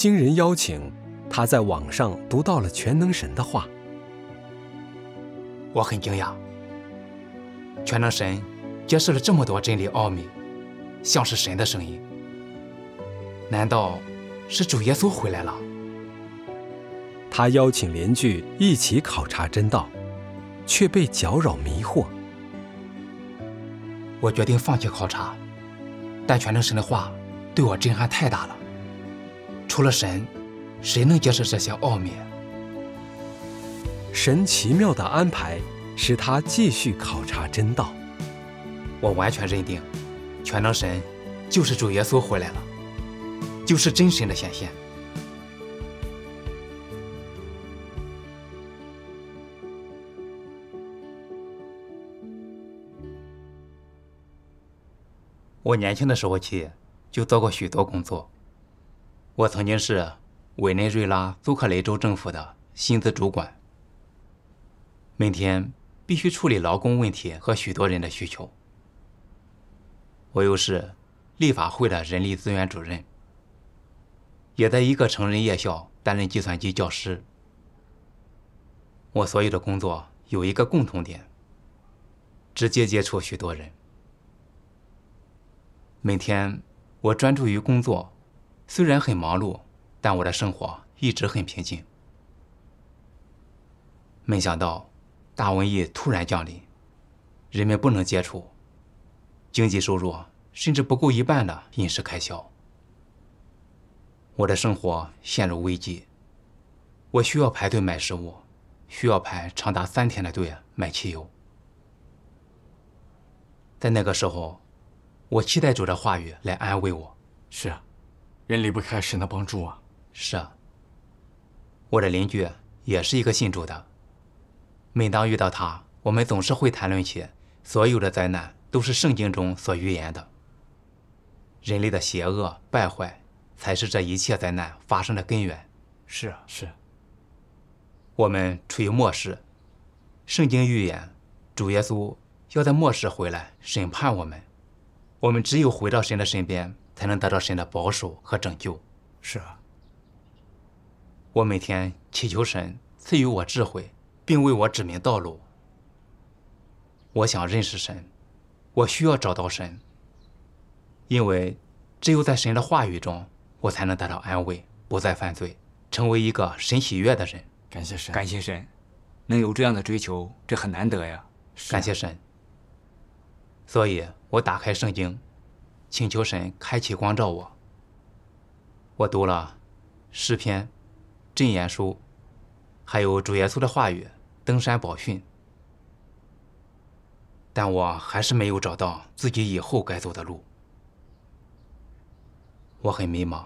经人邀请，他在网上读到了全能神的话，我很惊讶。全能神揭示了这么多真理奥秘，像是神的声音。难道是主耶稣回来了？他邀请邻居一起考察真道，却被搅扰迷惑。我决定放弃考察，但全能神的话对我震撼太大了。除了神，谁能解释这些奥秘？神奇妙的安排使他继续考察真道。我完全认定，全能神就是主耶稣回来了，就是真神的显现。我年轻的时候起就做过许多工作。我曾经是委内瑞拉苏克雷州政府的薪资主管，每天必须处理劳工问题和许多人的需求。我又是立法会的人力资源主任，也在一个成人夜校担任计算机教师。我所有的工作有一个共同点：直接接触许多人。每天，我专注于工作。虽然很忙碌，但我的生活一直很平静。没想到大瘟疫突然降临，人们不能接触，经济收入甚至不够一半的饮食开销，我的生活陷入危机。我需要排队买食物，需要排长达三天的队买汽油。在那个时候，我期待主的话语来安慰我。是啊。人离不开神的帮助啊！是啊，我的邻居也是一个信主的。每当遇到他，我们总是会谈论起所有的灾难都是圣经中所预言的，人类的邪恶败坏才是这一切灾难发生的根源。是啊，是。我们处于末世，圣经预言主耶稣要在末世回来审判我们，我们只有回到神的身边。才能得到神的保守和拯救。是啊。我每天祈求神赐予我智慧，并为我指明道路。我想认识神，我需要找到神。因为只有在神的话语中，我才能得到安慰，不再犯罪，成为一个神喜悦的人。感谢神，感谢神，能有这样的追求，这很难得呀。感谢神。所以我打开圣经。请求神开启光照我。我读了诗篇、箴言书，还有主耶稣的话语、登山宝训，但我还是没有找到自己以后该走的路。我很迷茫。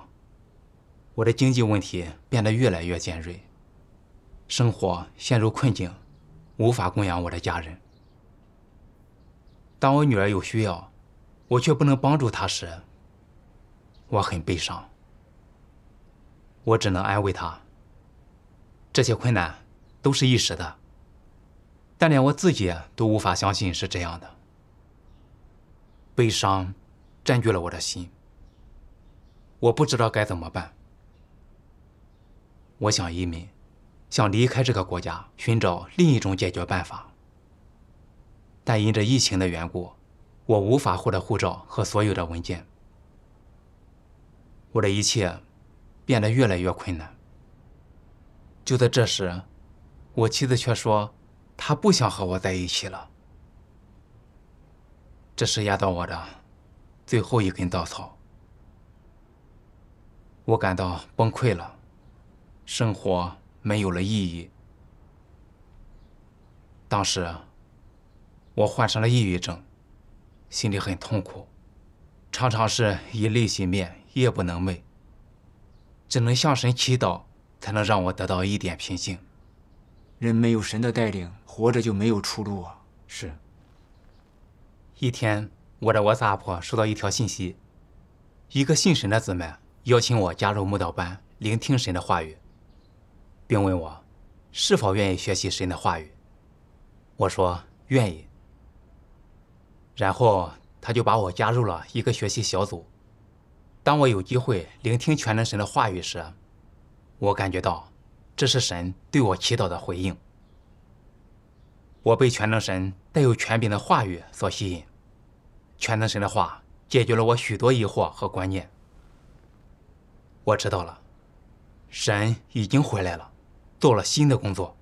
我的经济问题变得越来越尖锐，生活陷入困境，无法供养我的家人。当我女儿有需要。我却不能帮助他时，我很悲伤。我只能安慰他。这些困难都是一时的，但连我自己都无法相信是这样的。悲伤占据了我的心。我不知道该怎么办。我想移民，想离开这个国家，寻找另一种解决办法。但因着疫情的缘故。我无法获得护照和所有的文件，我的一切变得越来越困难。就在这时，我妻子却说她不想和我在一起了。这是压倒我的最后一根稻草，我感到崩溃了，生活没有了意义。当时，我患上了抑郁症。心里很痛苦，常常是以泪洗面，夜不能寐，只能向神祈祷，才能让我得到一点平静。人没有神的带领，活着就没有出路啊！是。一天，我 s 我 p 婆收到一条信息，一个信神的姊妹邀请我加入舞道班，聆听神的话语，并问我是否愿意学习神的话语。我说愿意。然后他就把我加入了一个学习小组。当我有机会聆听全能神的话语时，我感觉到这是神对我祈祷的回应。我被全能神带有权柄的话语所吸引，全能神的话解决了我许多疑惑和观念。我知道了，神已经回来了，做了新的工作。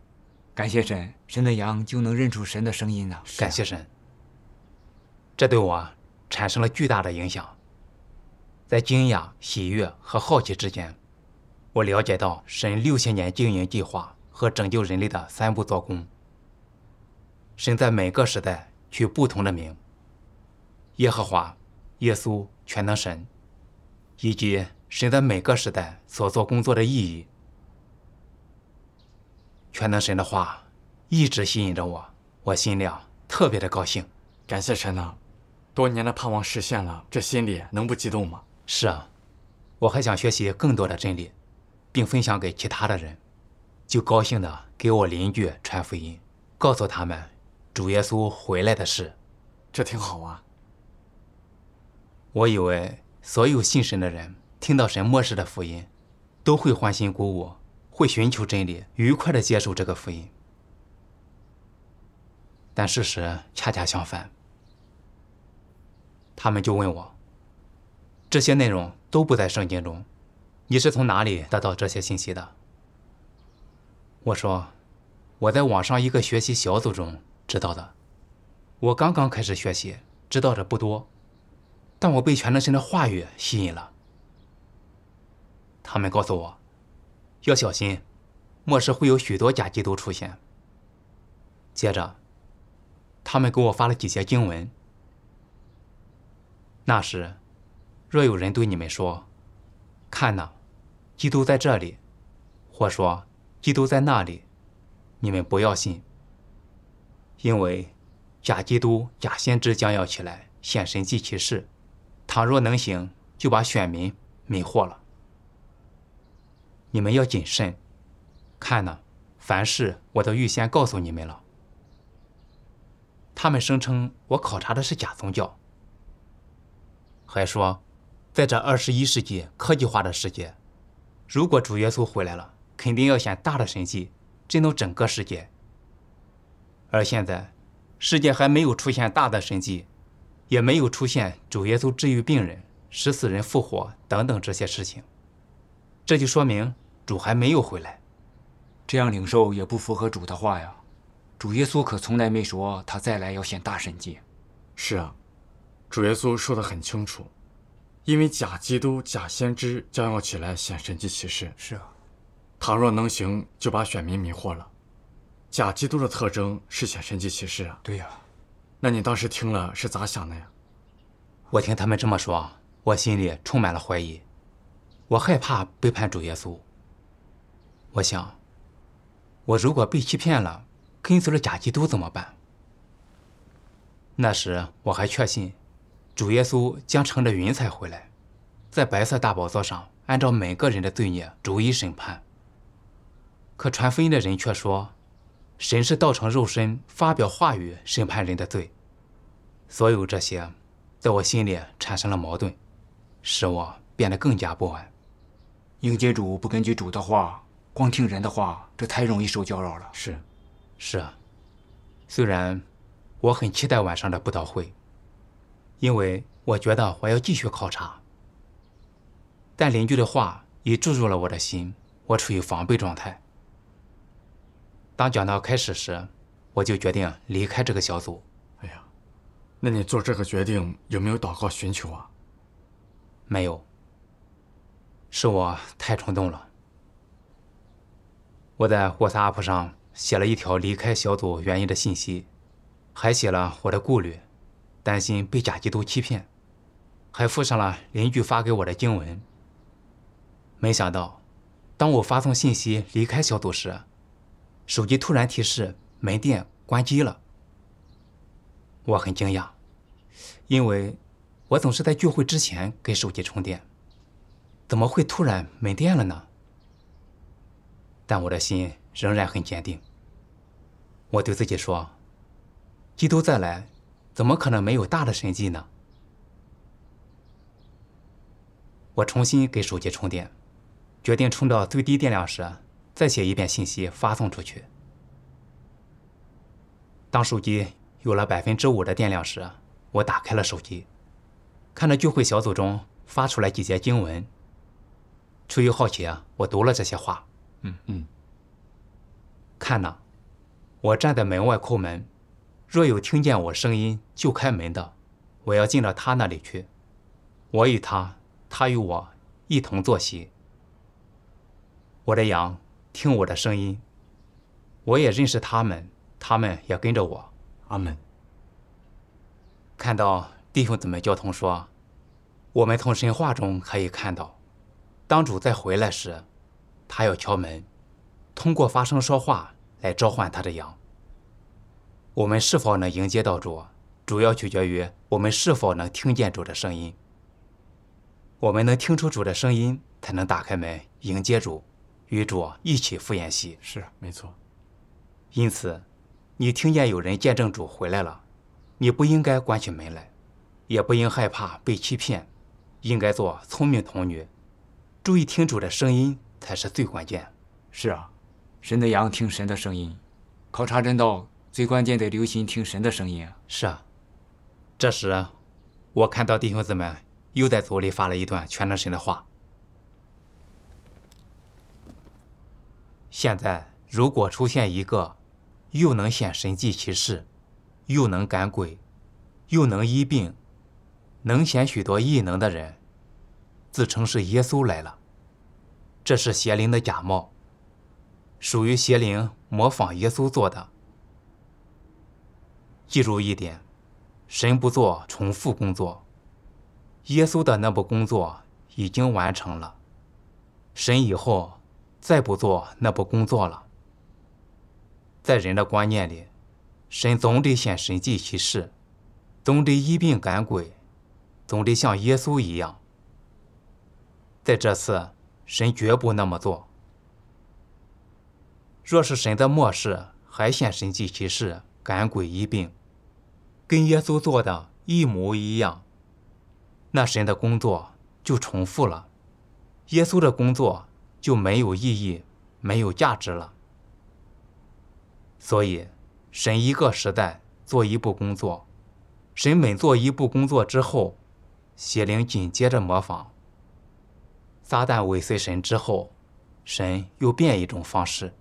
感谢神，神的羊就能认出神的声音啊！感谢神。这对我产生了巨大的影响，在惊讶、喜悦和好奇之间，我了解到神六千年经营计划和拯救人类的三步做工。神在每个时代取不同的名：耶和华、耶稣、全能神，以及神在每个时代所做工作的意义。全能神的话一直吸引着我，我心里啊特别的高兴。感谢全能。多年的盼望实现了，这心里能不激动吗？是啊，我还想学习更多的真理，并分享给其他的人，就高兴的给我邻居传福音，告诉他们主耶稣回来的事。这挺好啊。我以为所有信神的人听到神末世的福音，都会欢欣鼓舞，会寻求真理，愉快的接受这个福音。但事实恰恰相反。他们就问我：“这些内容都不在圣经中，你是从哪里得到这些信息的？”我说：“我在网上一个学习小组中知道的。我刚刚开始学习，知道的不多，但我被全能神的话语吸引了。他们告诉我，要小心，末世会有许多假基督出现。接着，他们给我发了几节经文。”那时，若有人对你们说：“看哪，基督在这里；或说基督在那里，你们不要信。”因为假基督、假先知将要起来，显神迹其事，倘若能行，就把选民迷惑了。你们要谨慎。看呢，凡事我都预先告诉你们了。他们声称我考察的是假宗教。还说，在这二十一世纪科技化的世界，如果主耶稣回来了，肯定要显大的神迹，震动整个世界。而现在，世界还没有出现大的神迹，也没有出现主耶稣治愈病人、使死人复活等等这些事情，这就说明主还没有回来。这样领受也不符合主的话呀。主耶稣可从来没说他再来要显大神迹。是啊。主耶稣说得很清楚，因为假基督、假先知将要起来显神迹奇事。是啊，倘若能行，就把选民迷惑了。假基督的特征是显神迹奇事啊。对呀，那你当时听了是咋想的呀？我听他们这么说，我心里充满了怀疑。我害怕背叛主耶稣。我想，我如果被欺骗了，跟随了假基督怎么办？那时我还确信。主耶稣将乘着云彩回来，在白色大宝座上按照每个人的罪孽逐一审判。可传福音的人却说，神是道成肉身，发表话语审判人的罪。所有这些，在我心里产生了矛盾，使我变得更加不安。迎接主不根据主的话，光听人的话，这太容易受搅扰了。是，是啊。虽然我很期待晚上的布道会。因为我觉得我要继续考察，但邻居的话已注入了我的心，我处于防备状态。当讲到开始时，我就决定离开这个小组。哎呀，那你做这个决定有没有祷告寻求啊？没有，是我太冲动了。我在 WhatsApp 上写了一条离开小组原因的信息，还写了我的顾虑。担心被假基督欺骗，还附上了邻居发给我的经文。没想到，当我发送信息离开小组时，手机突然提示没电关机了。我很惊讶，因为，我总是在聚会之前给手机充电，怎么会突然没电了呢？但我的心仍然很坚定。我对自己说：“基督再来。”怎么可能没有大的神迹呢？我重新给手机充电，决定充到最低电量时再写一遍信息发送出去。当手机有了百分之五的电量时，我打开了手机，看到聚会小组中发出来几节经文。出于好奇啊，我读了这些话。嗯嗯，看呐，我站在门外叩门。若有听见我声音就开门的，我要进到他那里去。我与他，他与我一同坐席。我的羊听我的声音，我也认识他们，他们也跟着我。阿门。看到弟兄姊妹交通说，我们从神话中可以看到，当主再回来时，他要敲门，通过发声说话来召唤他的羊。我们是否能迎接到主，主要取决于我们是否能听见主的声音。我们能听出主的声音，才能打开门迎接主，与主一起赴筵席。是，没错。因此，你听见有人见证主回来了，你不应该关起门来，也不应害怕被欺骗，应该做聪明童女，注意听主的声音才是最关键。是啊，神的羊听神的声音，考察真道。最关键得留心听神的声音。啊！是啊，这时我看到弟兄姊们又在组里发了一段全能神的话。现在如果出现一个，又能显神迹奇事，又能赶鬼，又能医病，能显许多异能的人，自称是耶稣来了，这是邪灵的假冒，属于邪灵模仿耶稣做的。记住一点，神不做重复工作。耶稣的那部工作已经完成了，神以后再不做那部工作了。在人的观念里，神总得显神迹其事，总得医病赶鬼，总得像耶稣一样。在这次，神绝不那么做。若是神在末世还显神迹其事、赶鬼医病，跟耶稣做的一模一样，那神的工作就重复了，耶稣的工作就没有意义，没有价值了。所以，神一个时代做一部工作，神每做一部工作之后，邪灵紧接着模仿。撒旦尾随神之后，神又变一种方式，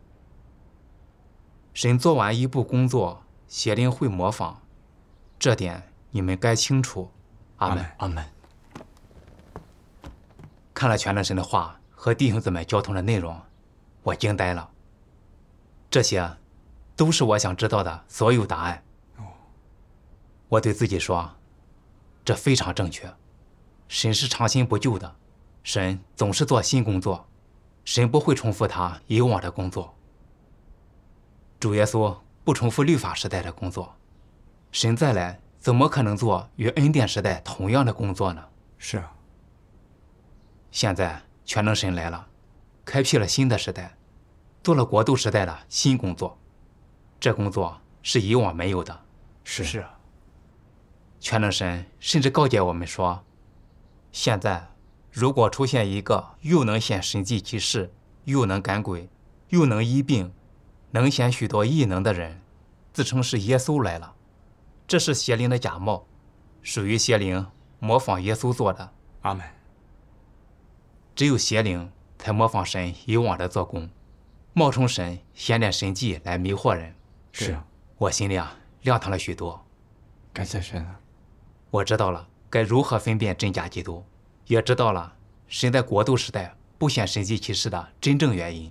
神做完一部工作，邪灵会模仿。这点你们该清楚，阿门阿门。看了全能神的话和弟兄姊妹交通的内容，我惊呆了。这些，都是我想知道的所有答案。我对自己说，这非常正确。神是长新不旧的，神总是做新工作，神不会重复他以往的工作。主耶稣不重复律法时代的工作。神再来，怎么可能做与恩典时代同样的工作呢？是啊。现在全能神来了，开辟了新的时代，做了国度时代的新工作，这工作是以往没有的。是是啊。全能神甚至告诫我们说，现在如果出现一个又能显神迹奇事，又能赶鬼，又能医病，能显许多异能的人，自称是耶稣来了。这是邪灵的假冒，属于邪灵模仿耶稣做的。阿门。只有邪灵才模仿神以往的做工，冒充神显点神迹来迷惑人。是，我心里啊亮堂了许多。感谢神，我知道了该如何分辨真假基督，也知道了神在国度时代不显神迹其事的真正原因。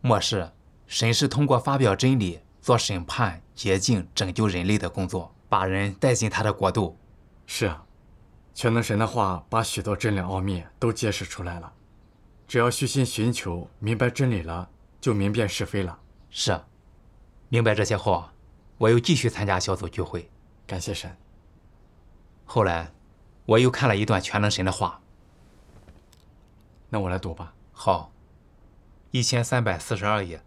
莫世，神是通过发表真理。做审判、洁净、拯救人类的工作，把人带进他的国度。是啊，全能神的话把许多真理奥秘都揭示出来了。只要虚心寻求，明白真理了，就明辨是非了。是啊，明白这些后，啊，我又继续参加小组聚会，感谢神。后来，我又看了一段全能神的话。那我来读吧。好，一千三百四十二页。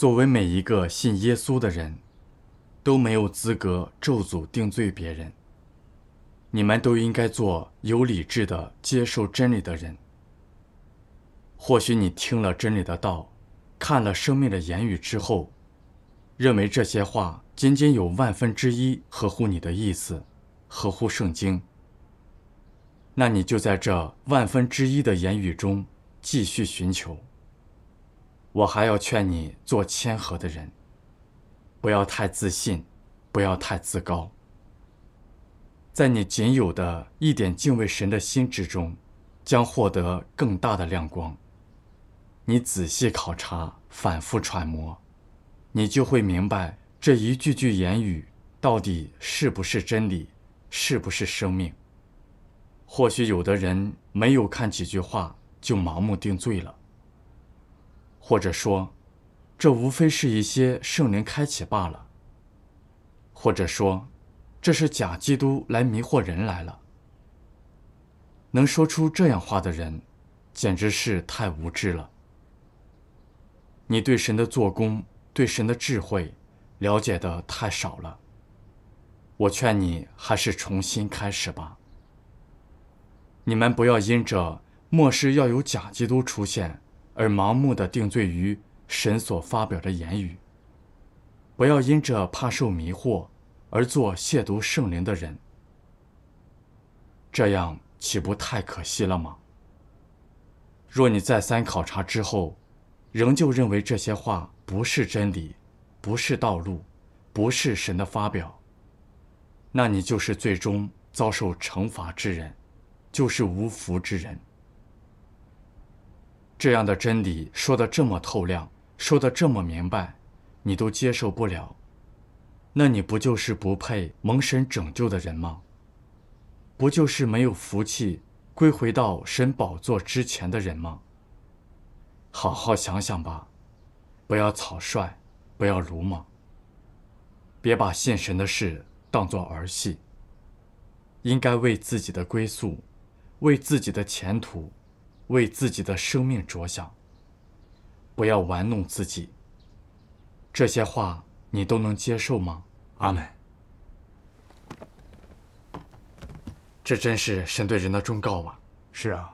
作为每一个信耶稣的人，都没有资格咒诅定罪别人。你们都应该做有理智的接受真理的人。或许你听了真理的道，看了生命的言语之后，认为这些话仅仅有万分之一合乎你的意思，合乎圣经。那你就在这万分之一的言语中继续寻求。我还要劝你做谦和的人，不要太自信，不要太自高。在你仅有的一点敬畏神的心之中，将获得更大的亮光。你仔细考察，反复揣摩，你就会明白这一句句言语到底是不是真理，是不是生命。或许有的人没有看几句话就盲目定罪了。或者说，这无非是一些圣灵开启罢了。或者说，这是假基督来迷惑人来了。能说出这样话的人，简直是太无知了。你对神的做工、对神的智慧，了解的太少了。我劝你还是重新开始吧。你们不要因着末世要有假基督出现。而盲目的定罪于神所发表的言语，不要因这怕受迷惑而做亵渎圣灵的人，这样岂不太可惜了吗？若你再三考察之后，仍旧认为这些话不是真理，不是道路，不是神的发表，那你就是最终遭受惩罚之人，就是无福之人。这样的真理说得这么透亮，说得这么明白，你都接受不了，那你不就是不配蒙神拯救的人吗？不就是没有福气归回到神宝座之前的人吗？好好想想吧，不要草率，不要鲁莽，别把信神的事当作儿戏，应该为自己的归宿，为自己的前途。为自己的生命着想，不要玩弄自己。这些话你都能接受吗，阿门？这真是神对人的忠告啊！是啊，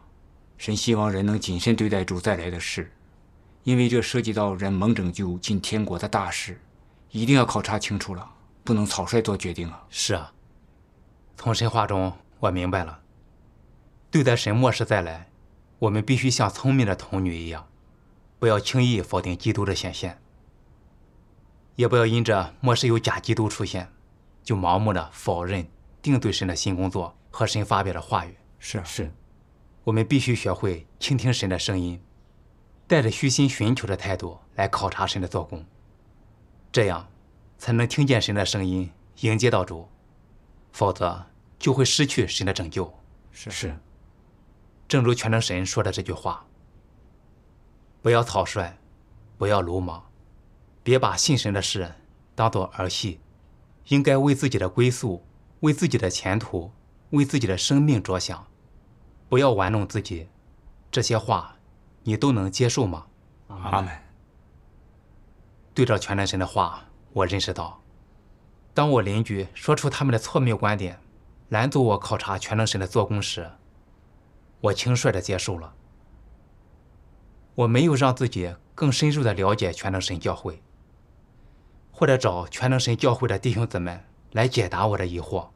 神希望人能谨慎对待主再来的事，因为这涉及到人蒙拯救进天国的大事，一定要考察清楚了，不能草率做决定啊。是啊，从神话中我明白了，对待神末世再来。我们必须像聪明的童女一样，不要轻易否定基督的显现，也不要因着末世有假基督出现，就盲目的否认定罪神的新工作和神发表的话语。是啊，是。我们必须学会倾听神的声音，带着虚心寻求的态度来考察神的做工，这样才能听见神的声音，迎接到主，否则就会失去神的拯救。是是。正如全能神说的这句话：“不要草率，不要鲁莽，别把信神的事当做儿戏，应该为自己的归宿、为自己的前途、为自己的生命着想，不要玩弄自己。”这些话你都能接受吗？阿门。对照全能神的话，我认识到，当我邻居说出他们的错谬观点，拦阻我考察全能神的做工时，我轻率的接受了，我没有让自己更深入的了解全能神教会，或者找全能神教会的弟兄姊妹来解答我的疑惑，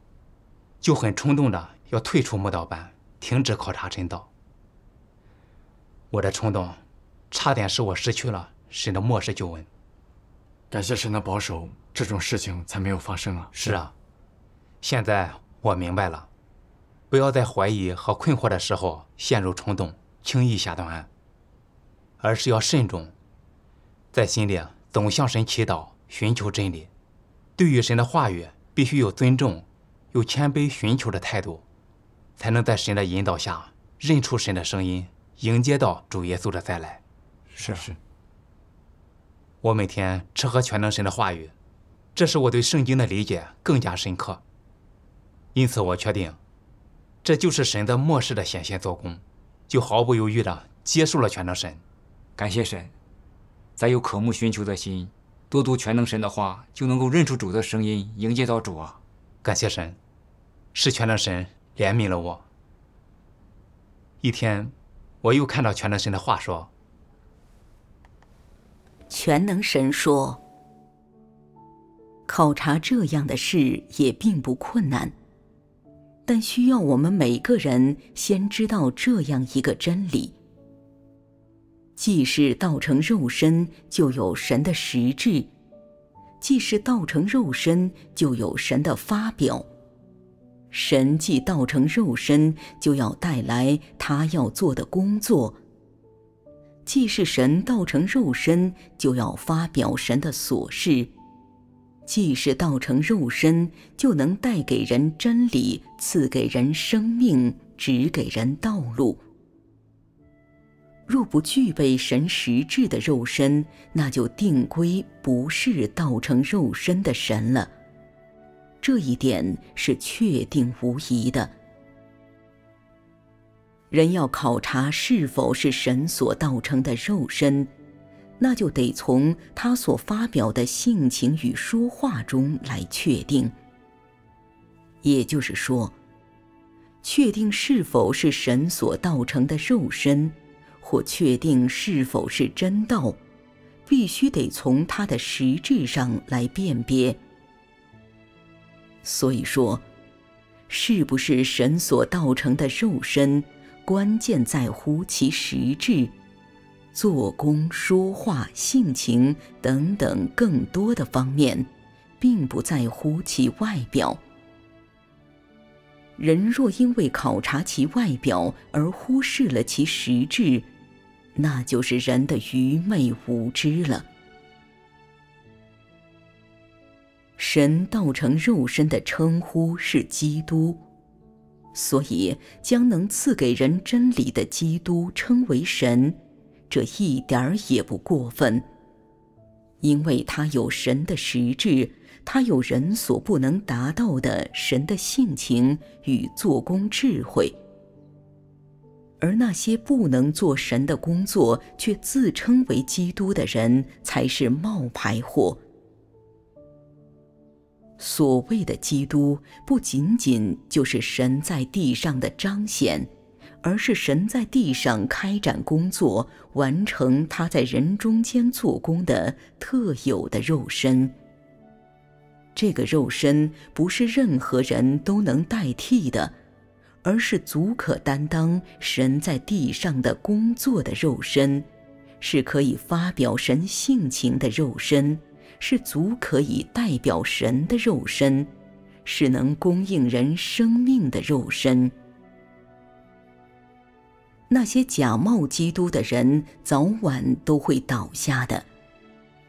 就很冲动的要退出木道班，停止考察真道。我的冲动，差点使我失去了神的末世救恩。感谢神的保守，这种事情才没有发生啊！是啊，现在我明白了。不要在怀疑和困惑的时候陷入冲动、轻易下断，而是要慎重，在心里总向神祈祷、寻求真理。对于神的话语，必须有尊重有谦卑寻求的态度，才能在神的引导下认出神的声音，迎接到主耶稣的再来。是是，我每天吃喝全能神的话语，这使我对圣经的理解更加深刻。因此，我确定。这就是神的末世的显现做工，就毫不犹豫的接受了全能神。感谢神，咱有渴慕寻求的心，多读全能神的话，就能够认出主的声音，迎接到主啊！感谢神，是全能神怜悯了我。一天，我又看到全能神的话说：“全能神说，考察这样的事也并不困难。”但需要我们每个人先知道这样一个真理：既是道成肉身，就有神的实质；既是道成肉身，就有神的发表。神既道成肉身，就要带来他要做的工作；既是神道成肉身，就要发表神的琐事。既是道成肉身，就能带给人真理，赐给人生命，指给人道路。若不具备神实质的肉身，那就定规不是道成肉身的神了。这一点是确定无疑的。人要考察是否是神所道成的肉身。那就得从他所发表的性情与说话中来确定。也就是说，确定是否是神所道成的肉身，或确定是否是真道，必须得从它的实质上来辨别。所以说，是不是神所道成的肉身，关键在乎其实质。做工、说话、性情等等更多的方面，并不在乎其外表。人若因为考察其外表而忽视了其实质，那就是人的愚昧无知了。神道成肉身的称呼是基督，所以将能赐给人真理的基督称为神。这一点儿也不过分，因为他有神的实质，他有人所不能达到的神的性情与做工智慧，而那些不能做神的工作却自称为基督的人才是冒牌货。所谓的基督，不仅仅就是神在地上的彰显。而是神在地上开展工作、完成他在人中间做工的特有的肉身。这个肉身不是任何人都能代替的，而是足可担当神在地上的工作的肉身，是可以发表神性情的肉身，是足可以代表神的肉身，是能供应人生命的肉身。那些假冒基督的人，早晚都会倒下的，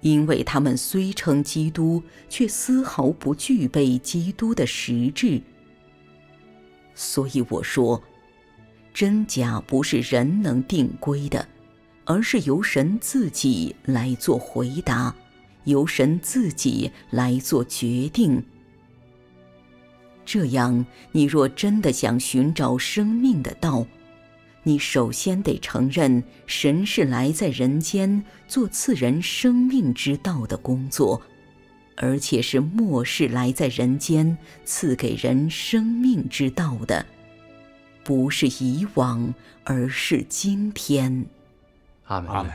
因为他们虽称基督，却丝毫不具备基督的实质。所以我说，真假不是人能定规的，而是由神自己来做回答，由神自己来做决定。这样，你若真的想寻找生命的道，你首先得承认，神是来在人间做赐人生命之道的工作，而且是末世来在人间赐给人生命之道的，不是以往，而是今天。阿门阿门。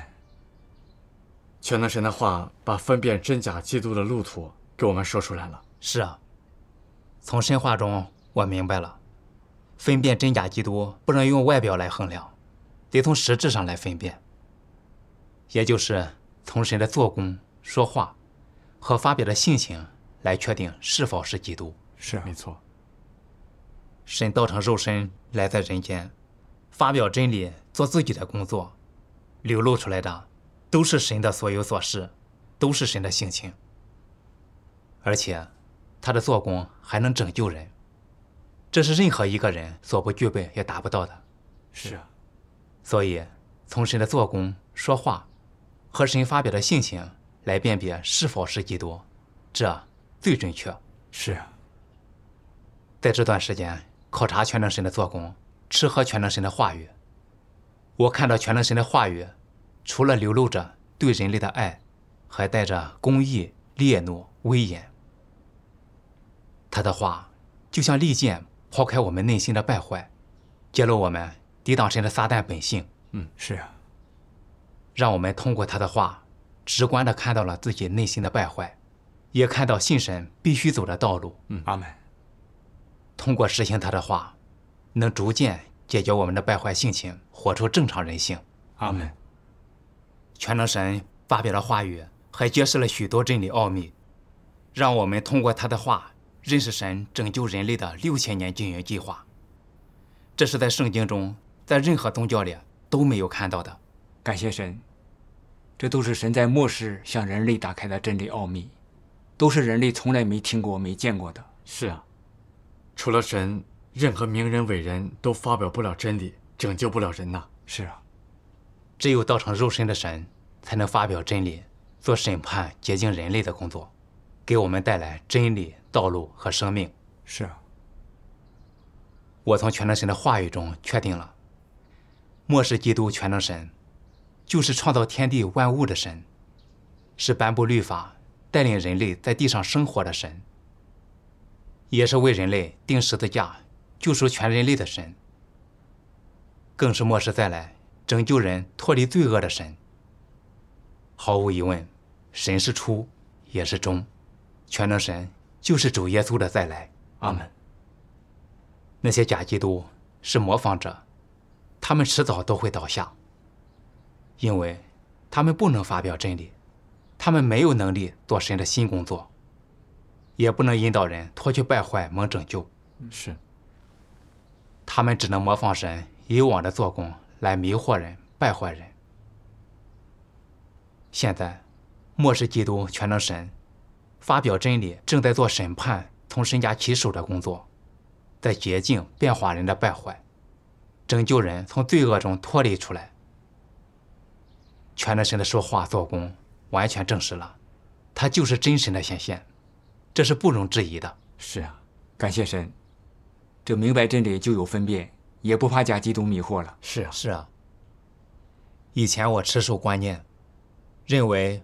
全能神的话把分辨真假基督的路途给我们说出来了。是啊，从神话中我明白了。分辨真假基督不能用外表来衡量，得从实质上来分辨，也就是从神的做工、说话和发表的性情来确定是否是基督。是没错。神道成肉身来在人间，发表真理，做自己的工作，流露出来的都是神的所有所事，都是神的性情，而且他的做工还能拯救人。这是任何一个人所不具备也达不到的，是啊。所以从神的做工、说话，和神发表的性情来辨别是否是基督，这最准确。是啊。在这段时间考察全能神的做工、吃喝全能神的话语，我看到全能神的话语，除了流露着对人类的爱，还带着公义、烈怒、威严。他的话就像利剑。抛开我们内心的败坏，揭露我们抵挡神的撒旦本性。嗯，是啊。让我们通过他的话，直观的看到了自己内心的败坏，也看到信神必须走的道路。嗯，阿门。通过实行他的话，能逐渐解决我们的败坏性情，活出正常人性。阿门。全能神发表了话语还揭示了许多真理奥秘，让我们通过他的话。认识神拯救人类的六千年经营计划，这是在圣经中，在任何宗教里都没有看到的。感谢神，这都是神在末世向人类打开的真理奥秘，都是人类从来没听过、没见过的。是啊，除了神，任何名人伟人都发表不了真理，拯救不了人呐。是啊，只有道场肉身的神才能发表真理，做审判、洁净人类的工作，给我们带来真理。道路和生命是啊。我从全能神的话语中确定了，末世基督全能神，就是创造天地万物的神，是颁布律法、带领人类在地上生活的神，也是为人类钉十字架、救赎全人类的神，更是末世再来拯救人脱离罪恶的神。毫无疑问，神是初，也是终，全能神。就是主耶稣的再来，阿门。那些假基督是模仿者，他们迟早都会倒下，因为他们不能发表真理，他们没有能力做神的新工作，也不能引导人脱去败坏，蒙拯救。是。他们只能模仿神以往的做工来迷惑人、败坏人。现在，末世基督全能神。发表真理，正在做审判、从身家起手的工作，在洁净、变化人的败坏，拯救人从罪恶中脱离出来。全能神的说话做工，完全证实了，他就是真神的显现，这是不容置疑的。是啊，感谢神，这明白真理就有分辨，也不怕假基督迷惑了。是啊，是啊。以前我持守观念，认为。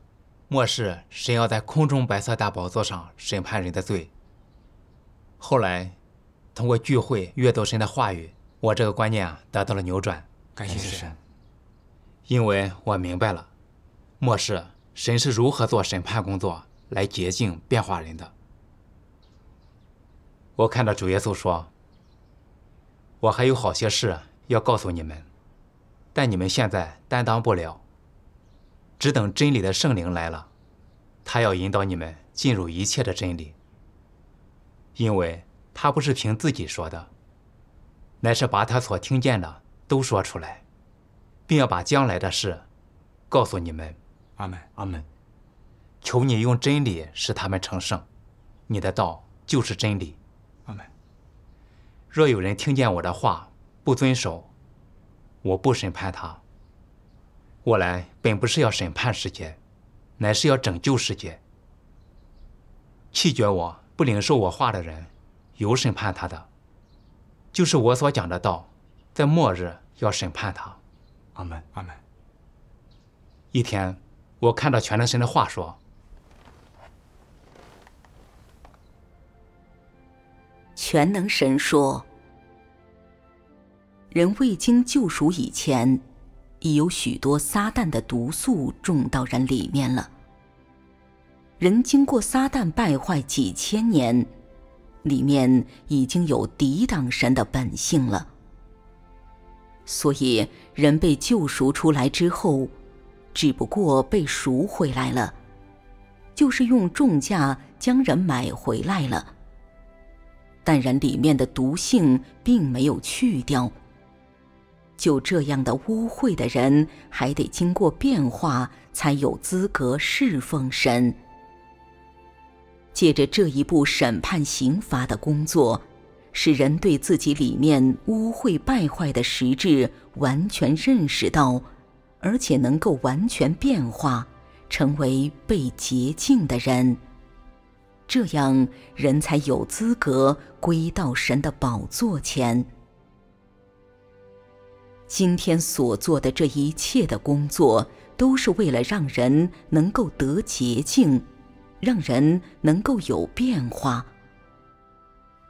末世神要在空中白色大宝座上审判人的罪。后来，通过聚会、阅读神的话语，我这个观念啊得到了扭转。感谢神，因为我明白了末世神是如何做审判工作来洁净、变化人的。我看到主耶稣说：“我还有好些事要告诉你们，但你们现在担当不了。”只等真理的圣灵来了，他要引导你们进入一切的真理，因为他不是凭自己说的，乃是把他所听见的都说出来，并要把将来的事告诉你们。阿门阿门，求你用真理使他们成圣，你的道就是真理。阿门。若有人听见我的话不遵守，我不审判他。我来本不是要审判世界，乃是要拯救世界。弃绝我不领受我话的人，有审判他的，就是我所讲的道，在末日要审判他。阿门，阿门。一天，我看到全能神的话说：“全能神说，人未经救赎以前。”已有许多撒旦的毒素种到人里面了，人经过撒旦败坏几千年，里面已经有抵挡神的本性了。所以人被救赎出来之后，只不过被赎回来了，就是用重价将人买回来了，但人里面的毒性并没有去掉。就这样的污秽的人，还得经过变化，才有资格侍奉神。借着这一步审判刑罚的工作，使人对自己里面污秽败坏的实质完全认识到，而且能够完全变化，成为被洁净的人，这样人才有资格归到神的宝座前。今天所做的这一切的工作，都是为了让人能够得捷径，让人能够有变化。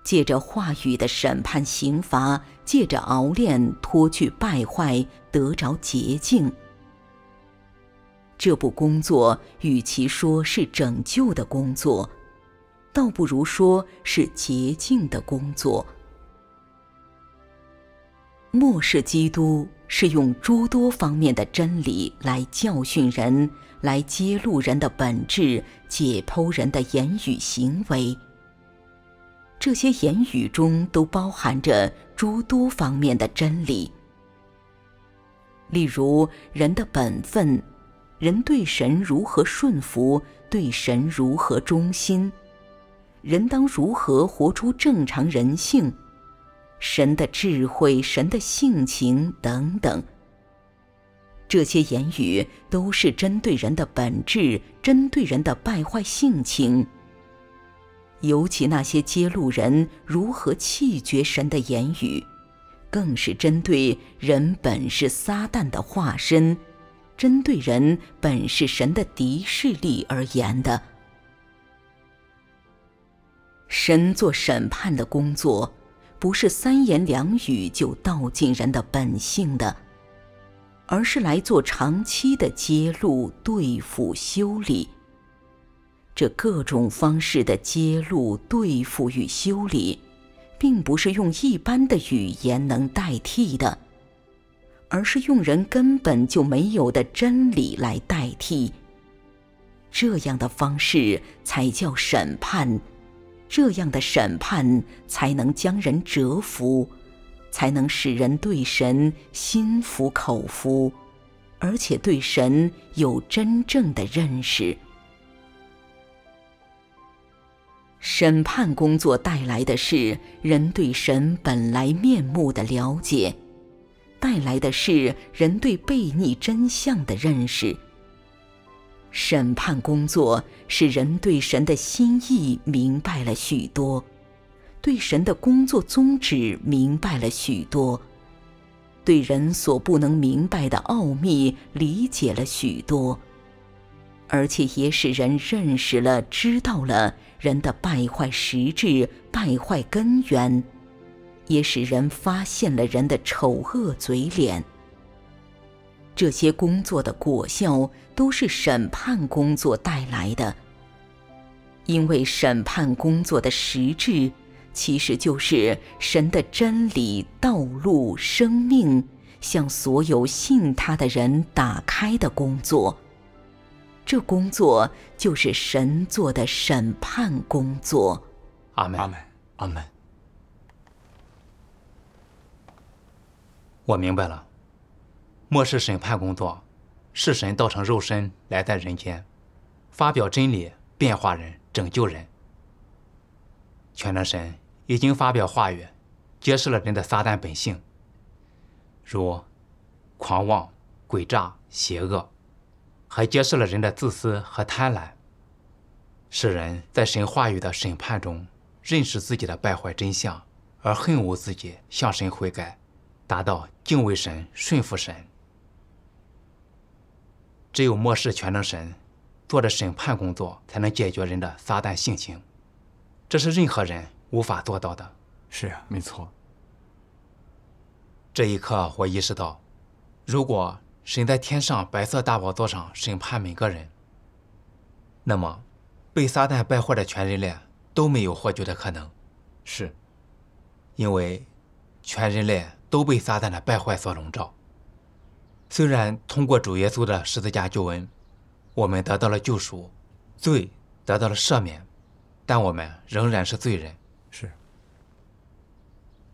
借着话语的审判、刑罚，借着熬炼、脱去败坏，得着捷径。这部工作与其说是拯救的工作，倒不如说是捷径的工作。末世基督是用诸多方面的真理来教训人，来揭露人的本质，解剖人的言语行为。这些言语中都包含着诸多方面的真理，例如人的本分，人对神如何顺服，对神如何忠心，人当如何活出正常人性。神的智慧、神的性情等等，这些言语都是针对人的本质，针对人的败坏性情。尤其那些揭露人如何气绝神的言语，更是针对人本是撒旦的化身，针对人本是神的敌势力而言的。神做审判的工作。不是三言两语就道尽人的本性的，而是来做长期的揭露、对付、修理。这各种方式的揭露、对付与修理，并不是用一般的语言能代替的，而是用人根本就没有的真理来代替。这样的方式才叫审判。这样的审判才能将人折服，才能使人对神心服口服，而且对神有真正的认识。审判工作带来的是人对神本来面目的了解，带来的是人对悖逆真相的认识。审判工作使人对神的心意明白了许多，对神的工作宗旨明白了许多，对人所不能明白的奥秘理解了许多，而且也使人认识了、知道了人的败坏实质、败坏根源，也使人发现了人的丑恶嘴脸。这些工作的果效都是审判工作带来的，因为审判工作的实质，其实就是神的真理、道路、生命向所有信他的人打开的工作。这工作就是神做的审判工作。阿门，阿门，阿门。我明白了。末世审判工作，是神道成肉身来在人间，发表真理，变化人，拯救人。全能神已经发表话语，揭示了人的撒旦本性，如狂妄、诡诈、邪恶，还揭示了人的自私和贪婪，使人在神话语的审判中认识自己的败坏真相，而恨恶自己，向神悔改，达到敬畏神、顺服神。只有末世全能神做着审判工作，才能解决人的撒旦性情，这是任何人无法做到的。是，啊，没错。这一刻，我意识到，如果神在天上白色大宝座上审判每个人，那么被撒旦败坏的全人类都没有获救的可能。是，因为全人类都被撒旦的败坏所笼罩。虽然通过主耶稣的十字架救恩，我们得到了救赎，罪得到了赦免，但我们仍然是罪人。是。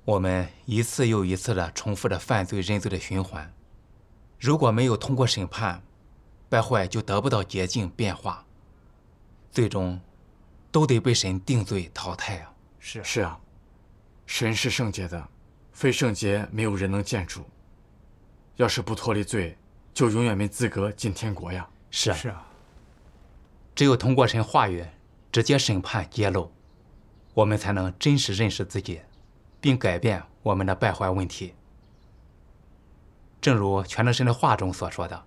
我们一次又一次的重复着犯罪认罪的循环。如果没有通过审判，败坏就得不到洁净变化，最终，都得被神定罪淘汰啊！是是啊，神是圣洁的，非圣洁没有人能见主。要是不脱离罪，就永远没资格进天国呀！是啊，是啊。只有通过神话语直接审判揭露，我们才能真实认识自己，并改变我们的败坏问题。正如全能神的话中所说的：“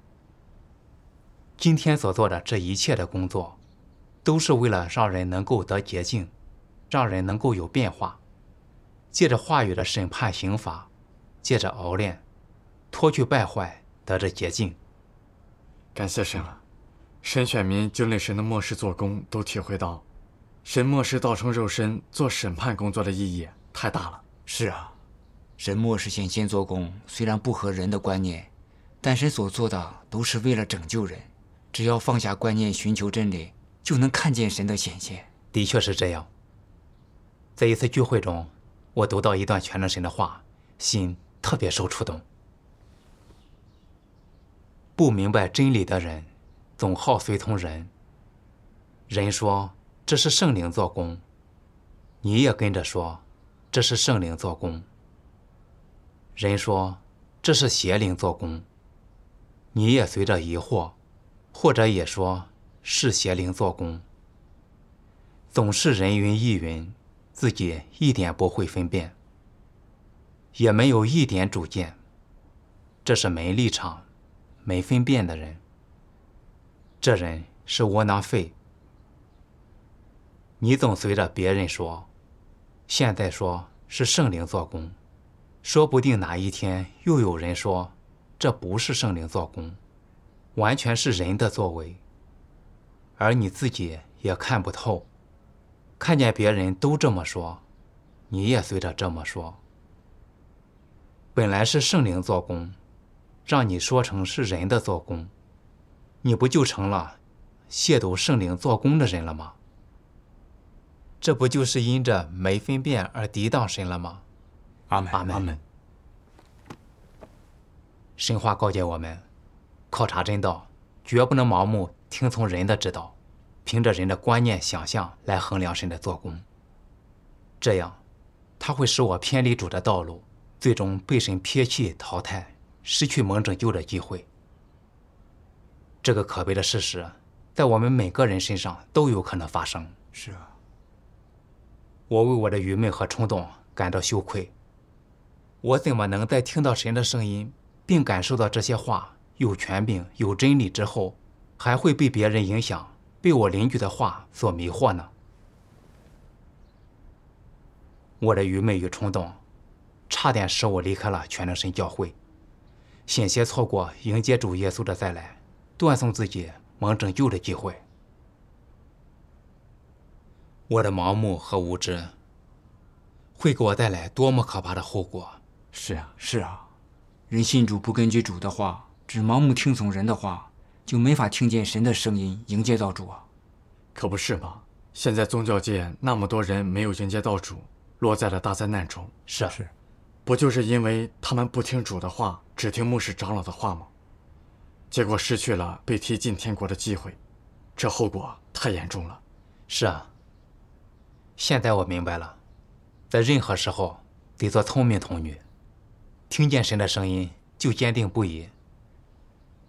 今天所做的这一切的工作，都是为了让人能够得洁净，让人能够有变化。借着话语的审判刑罚，借着熬炼。”脱去败坏，得着洁净。感谢神了，神选民经历神的末世做工，都体会到，神末世道成肉身做审判工作的意义太大了。是啊，神末世显现做工虽然不合人的观念，但神所做的都是为了拯救人。只要放下观念，寻求真理，就能看见神的显现。的确是这样。在一次聚会中，我读到一段全能神的话，心特别受触动。不明白真理的人，总好随同人。人说这是圣灵做工，你也跟着说这是圣灵做工。人说这是邪灵做工，你也随着疑惑，或者也说是邪灵做工。总是人云亦云，自己一点不会分辨，也没有一点主见，这是没立场。没分辨的人，这人是窝囊废。你总随着别人说，现在说是圣灵做工，说不定哪一天又有人说这不是圣灵做工，完全是人的作为，而你自己也看不透，看见别人都这么说，你也随着这么说。本来是圣灵做工。让你说成是人的做工，你不就成了亵渎圣灵做工的人了吗？这不就是因着没分辨而抵挡神了吗？阿门。阿门。阿门。神话告诫我们，考察真道，绝不能盲目听从人的指导，凭着人的观念想象来衡量神的做工，这样，它会使我偏离主的道路，最终被神撇弃淘汰。失去蒙拯救的机会，这个可悲的事实，在我们每个人身上都有可能发生。是啊，我为我的愚昧和冲动感到羞愧。我怎么能在听到神的声音，并感受到这些话有权柄、有真理之后，还会被别人影响，被我邻居的话所迷惑呢？我的愚昧与冲动，差点使我离开了全能神教会。险些错过迎接主耶稣的再来，断送自己蒙拯救的机会。我的盲目和无知，会给我带来多么可怕的后果！是啊，是啊，人信主不根据主的话，只盲目听从人的话，就没法听见神的声音，迎接到主啊！可不是吗？现在宗教界那么多人没有迎接到主，落在了大灾难中。是啊，是。不就是因为他们不听主的话，只听牧师长老的话吗？结果失去了被踢进天国的机会，这后果太严重了。是啊。现在我明白了，在任何时候得做聪明童女，听见神的声音就坚定不移。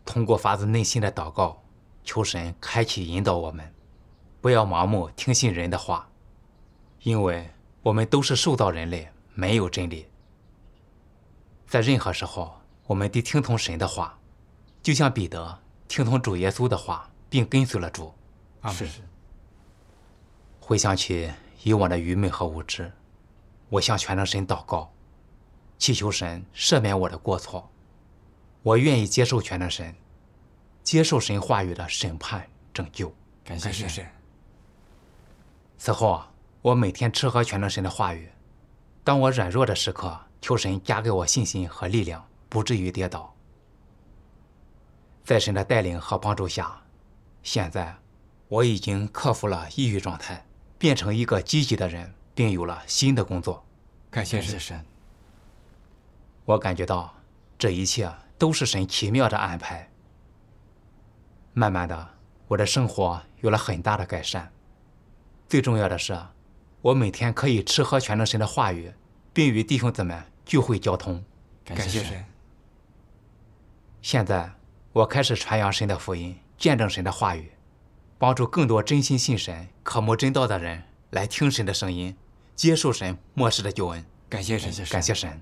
通过发自内心的祷告，求神开启引导我们，不要盲目听信人的话，因为我们都是受造人类，没有真理。在任何时候，我们得听从神的话，就像彼得听从主耶稣的话，并跟随了主。是。回想起以往的愚昧和无知，我向全能神祷告，祈求神赦免我的过错。我愿意接受全能神，接受神话语的审判、拯救。感谢神。此后啊，我每天吃喝全能神的话语。当我软弱的时刻。求神加给我信心和力量，不至于跌倒。在神的带领和帮助下，现在我已经克服了抑郁状态，变成一个积极的人，并有了新的工作。感谢神！我感觉到这一切都是神奇妙的安排。慢慢的，我的生活有了很大的改善。最重要的是，我每天可以吃喝全能神的话语，并与弟兄姊妹聚会交通，感谢神。现在我开始传扬神的福音，见证神的话语，帮助更多真心信神、渴慕真道的人来听神的声音，接受神末世的救恩。感谢神，感谢神。